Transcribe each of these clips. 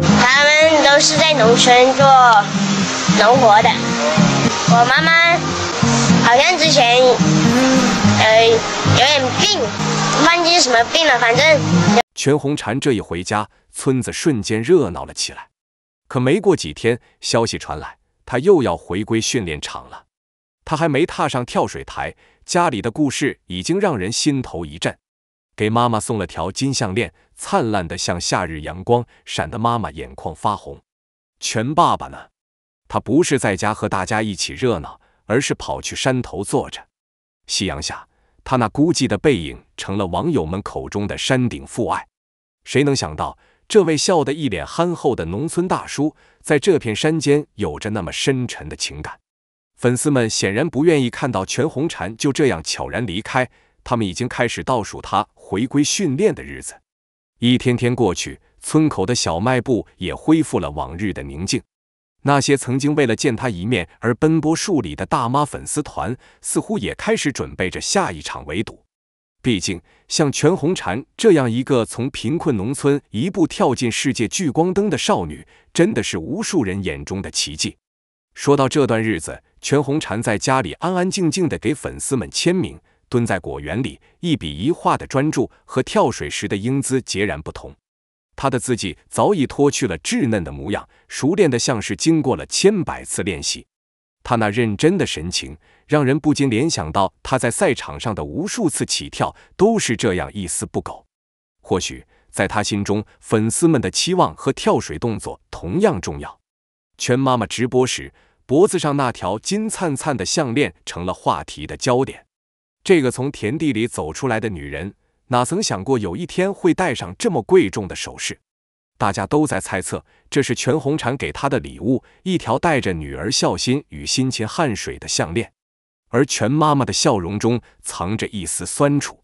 他们都是在农村做农活的。我妈妈好像之前呃有点病，忘记什么病了，反正。全红婵这一回家，村子瞬间热闹了起来。可没过几天，消息传来，她又要回归训练场了。她还没踏上跳水台，家里的故事已经让人心头一震。给妈妈送了条金项链，灿烂的像夏日阳光，闪得妈妈眼眶发红。全爸爸呢？他不是在家和大家一起热闹，而是跑去山头坐着。夕阳下，他那孤寂的背影成了网友们口中的“山顶父爱”。谁能想到，这位笑得一脸憨厚的农村大叔，在这片山间有着那么深沉的情感？粉丝们显然不愿意看到全红婵就这样悄然离开。他们已经开始倒数他回归训练的日子，一天天过去，村口的小卖部也恢复了往日的宁静。那些曾经为了见他一面而奔波数里的大妈粉丝团，似乎也开始准备着下一场围堵。毕竟，像全红婵这样一个从贫困农村一步跳进世界聚光灯的少女，真的是无数人眼中的奇迹。说到这段日子，全红婵在家里安安静静的给粉丝们签名。蹲在果园里，一笔一画的专注和跳水时的英姿截然不同。他的字迹早已脱去了稚嫩的模样，熟练的像是经过了千百次练习。他那认真的神情，让人不禁联想到他在赛场上的无数次起跳都是这样一丝不苟。或许在他心中，粉丝们的期望和跳水动作同样重要。全妈妈直播时，脖子上那条金灿灿的项链成了话题的焦点。这个从田地里走出来的女人，哪曾想过有一天会戴上这么贵重的首饰？大家都在猜测，这是全红婵给她的礼物，一条带着女儿孝心与辛勤汗水的项链。而全妈妈的笑容中藏着一丝酸楚，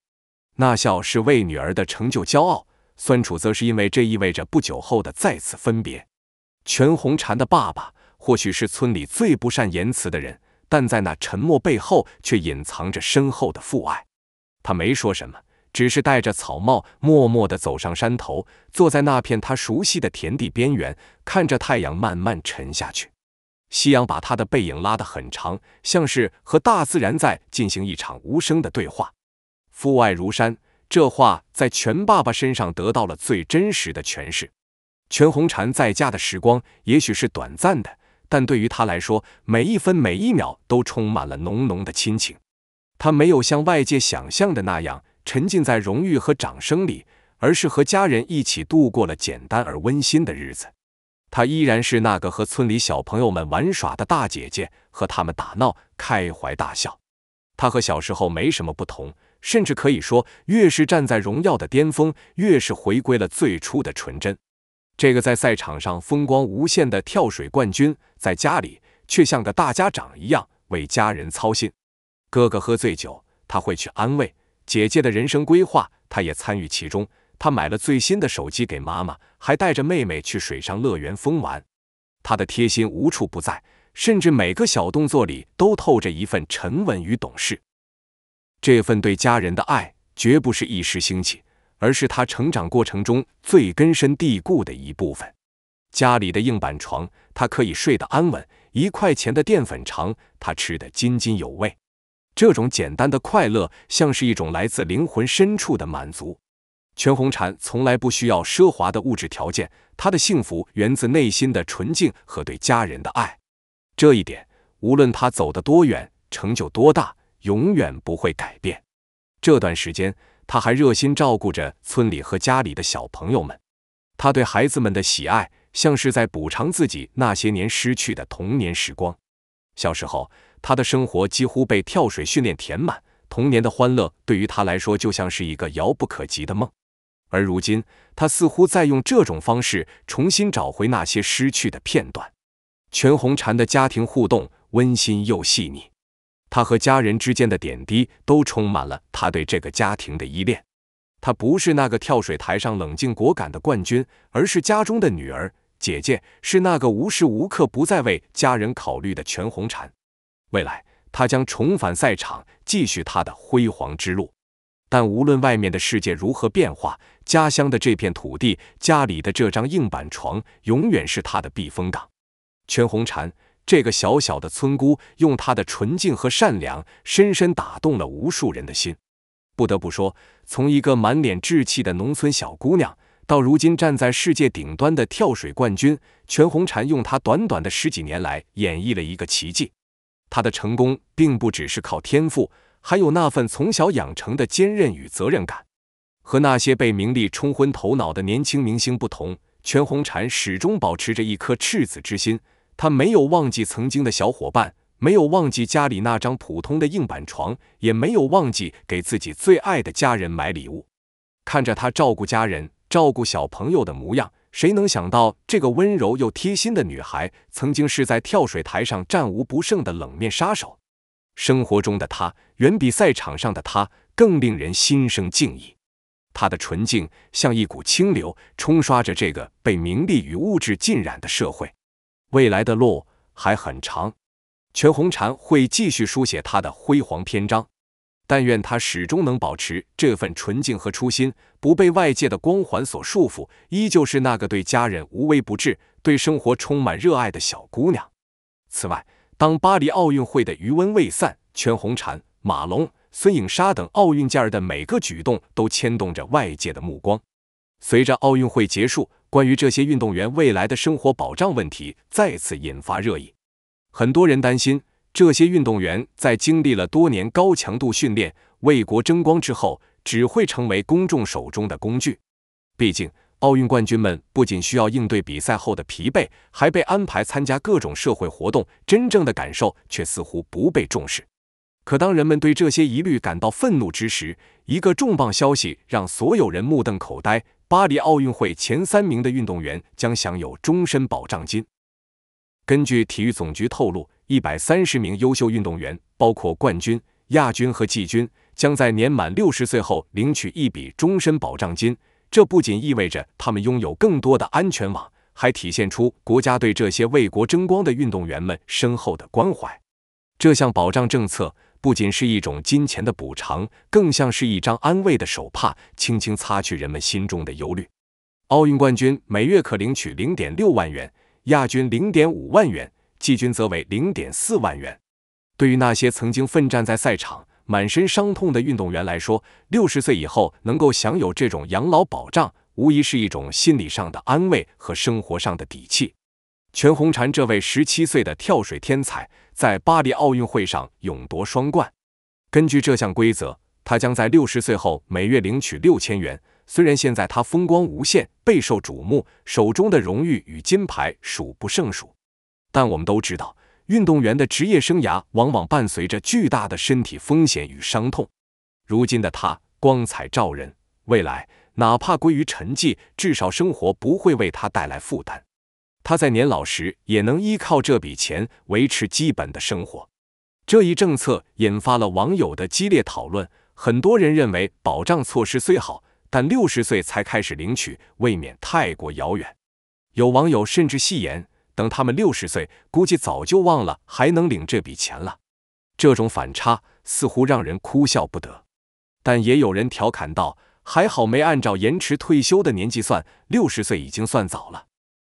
那笑是为女儿的成就骄傲，酸楚则是因为这意味着不久后的再次分别。全红婵的爸爸或许是村里最不善言辞的人。但在那沉默背后，却隐藏着深厚的父爱。他没说什么，只是戴着草帽，默默地走上山头，坐在那片他熟悉的田地边缘，看着太阳慢慢沉下去。夕阳把他的背影拉得很长，像是和大自然在进行一场无声的对话。父爱如山，这话在全爸爸身上得到了最真实的诠释。全红婵在家的时光，也许是短暂的。但对于他来说，每一分每一秒都充满了浓浓的亲情。他没有像外界想象的那样沉浸在荣誉和掌声里，而是和家人一起度过了简单而温馨的日子。他依然是那个和村里小朋友们玩耍的大姐姐，和他们打闹，开怀大笑。他和小时候没什么不同，甚至可以说，越是站在荣耀的巅峰，越是回归了最初的纯真。这个在赛场上风光无限的跳水冠军，在家里却像个大家长一样为家人操心。哥哥喝醉酒，他会去安慰；姐姐的人生规划，他也参与其中。他买了最新的手机给妈妈，还带着妹妹去水上乐园疯玩。他的贴心无处不在，甚至每个小动作里都透着一份沉稳与懂事。这份对家人的爱，绝不是一时兴起。而是他成长过程中最根深蒂固的一部分。家里的硬板床，他可以睡得安稳；一块钱的淀粉肠，他吃得津津有味。这种简单的快乐，像是一种来自灵魂深处的满足。全红婵从来不需要奢华的物质条件，她的幸福源自内心的纯净和对家人的爱。这一点，无论他走得多远，成就多大，永远不会改变。这段时间。他还热心照顾着村里和家里的小朋友们，他对孩子们的喜爱像是在补偿自己那些年失去的童年时光。小时候，他的生活几乎被跳水训练填满，童年的欢乐对于他来说就像是一个遥不可及的梦。而如今，他似乎在用这种方式重新找回那些失去的片段。全红婵的家庭互动温馨又细腻。他和家人之间的点滴都充满了他对这个家庭的依恋。他不是那个跳水台上冷静果敢的冠军，而是家中的女儿、姐姐，是那个无时无刻不在为家人考虑的全红婵。未来，他将重返赛场，继续他的辉煌之路。但无论外面的世界如何变化，家乡的这片土地、家里的这张硬板床，永远是他的避风港。全红婵。这个小小的村姑，用她的纯净和善良，深深打动了无数人的心。不得不说，从一个满脸稚气的农村小姑娘，到如今站在世界顶端的跳水冠军全红婵，用她短短的十几年来演绎了一个奇迹。她的成功并不只是靠天赋，还有那份从小养成的坚韧与责任感。和那些被名利冲昏头脑的年轻明星不同，全红婵始终保持着一颗赤子之心。他没有忘记曾经的小伙伴，没有忘记家里那张普通的硬板床，也没有忘记给自己最爱的家人买礼物。看着他照顾家人、照顾小朋友的模样，谁能想到这个温柔又贴心的女孩，曾经是在跳水台上战无不胜的冷面杀手？生活中的她，远比赛场上的她更令人心生敬意。她的纯净，像一股清流，冲刷着这个被名利与物质浸染的社会。未来的路还很长，全红婵会继续书写她的辉煌篇章。但愿她始终能保持这份纯净和初心，不被外界的光环所束缚，依旧是那个对家人无微不至、对生活充满热爱的小姑娘。此外，当巴黎奥运会的余温未散，全红婵、马龙、孙颖莎等奥运健儿的每个举动都牵动着外界的目光。随着奥运会结束，关于这些运动员未来的生活保障问题再次引发热议，很多人担心这些运动员在经历了多年高强度训练、为国争光之后，只会成为公众手中的工具。毕竟，奥运冠军们不仅需要应对比赛后的疲惫，还被安排参加各种社会活动，真正的感受却似乎不被重视。可当人们对这些疑虑感到愤怒之时，一个重磅消息让所有人目瞪口呆。巴黎奥运会前三名的运动员将享有终身保障金。根据体育总局透露，一百三十名优秀运动员，包括冠军、亚军和季军，将在年满六十岁后领取一笔终身保障金。这不仅意味着他们拥有更多的安全网，还体现出国家对这些为国争光的运动员们深厚的关怀。这项保障政策。不仅是一种金钱的补偿，更像是一张安慰的手帕，轻轻擦去人们心中的忧虑。奥运冠军每月可领取零点六万元，亚军零点五万元，季军则为零点四万元。对于那些曾经奋战在赛场、满身伤痛的运动员来说，六十岁以后能够享有这种养老保障，无疑是一种心理上的安慰和生活上的底气。全红婵这位十七岁的跳水天才。在巴黎奥运会上勇夺双冠，根据这项规则，他将在六十岁后每月领取六千元。虽然现在他风光无限，备受瞩目，手中的荣誉与金牌数不胜数，但我们都知道，运动员的职业生涯往往伴随着巨大的身体风险与伤痛。如今的他光彩照人，未来哪怕归于沉寂，至少生活不会为他带来负担。他在年老时也能依靠这笔钱维持基本的生活。这一政策引发了网友的激烈讨论，很多人认为保障措施虽好，但六十岁才开始领取未免太过遥远。有网友甚至戏言：“等他们六十岁，估计早就忘了还能领这笔钱了。”这种反差似乎让人哭笑不得。但也有人调侃道：“还好没按照延迟退休的年纪算，六十岁已经算早了。”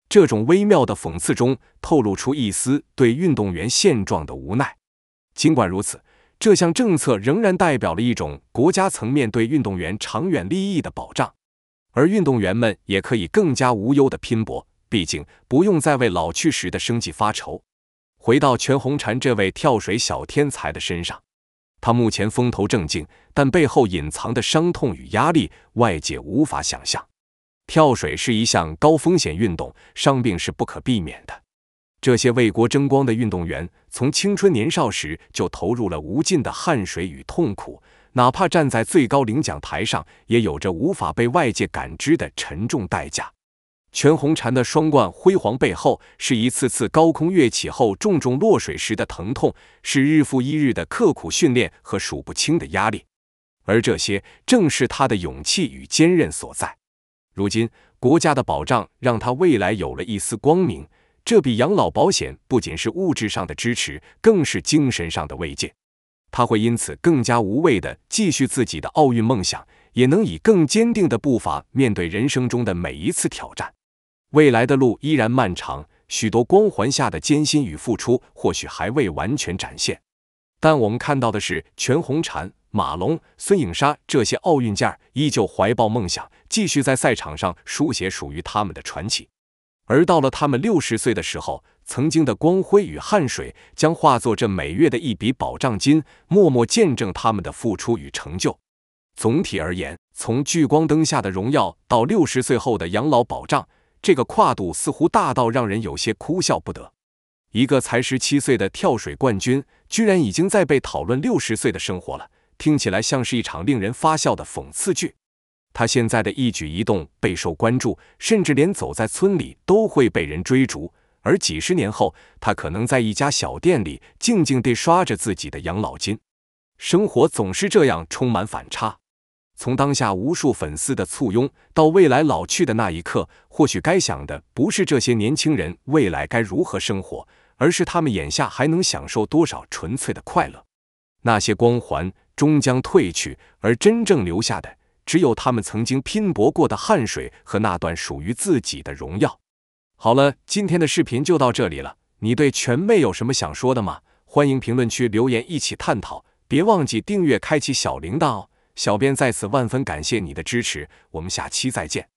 这种微妙的讽刺中透露出一丝对运动员现状的无奈。尽管如此，这项政策仍然代表了一种国家层面对运动员长远利益的保障，而运动员们也可以更加无忧的拼搏，毕竟不用再为老去时的生计发愁。回到全红婵这位跳水小天才的身上，她目前风头正劲，但背后隐藏的伤痛与压力，外界无法想象。跳水是一项高风险运动，伤病是不可避免的。这些为国争光的运动员，从青春年少时就投入了无尽的汗水与痛苦，哪怕站在最高领奖台上，也有着无法被外界感知的沉重代价。全红婵的双冠辉煌背后，是一次次高空跃起后重重落水时的疼痛，是日复一日的刻苦训练和数不清的压力，而这些正是她的勇气与坚韧所在。如今国家的保障让他未来有了一丝光明，这笔养老保险不仅是物质上的支持，更是精神上的慰藉。他会因此更加无畏地继续自己的奥运梦想，也能以更坚定的步伐面对人生中的每一次挑战。未来的路依然漫长，许多光环下的艰辛与付出或许还未完全展现，但我们看到的是全红婵。马龙、孙颖莎这些奥运健儿依旧怀抱梦想，继续在赛场上书写属于他们的传奇。而到了他们六十岁的时候，曾经的光辉与汗水将化作这每月的一笔保障金，默默见证他们的付出与成就。总体而言，从聚光灯下的荣耀到六十岁后的养老保障，这个跨度似乎大到让人有些哭笑不得。一个才十七岁的跳水冠军，居然已经在被讨论六十岁的生活了。听起来像是一场令人发笑的讽刺剧。他现在的一举一动备受关注，甚至连走在村里都会被人追逐。而几十年后，他可能在一家小店里静静地刷着自己的养老金。生活总是这样，充满反差。从当下无数粉丝的簇拥，到未来老去的那一刻，或许该想的不是这些年轻人未来该如何生活，而是他们眼下还能享受多少纯粹的快乐。那些光环终将褪去，而真正留下的，只有他们曾经拼搏过的汗水和那段属于自己的荣耀。好了，今天的视频就到这里了。你对全妹有什么想说的吗？欢迎评论区留言一起探讨。别忘记订阅、开启小铃铛哦！小编在此万分感谢你的支持，我们下期再见。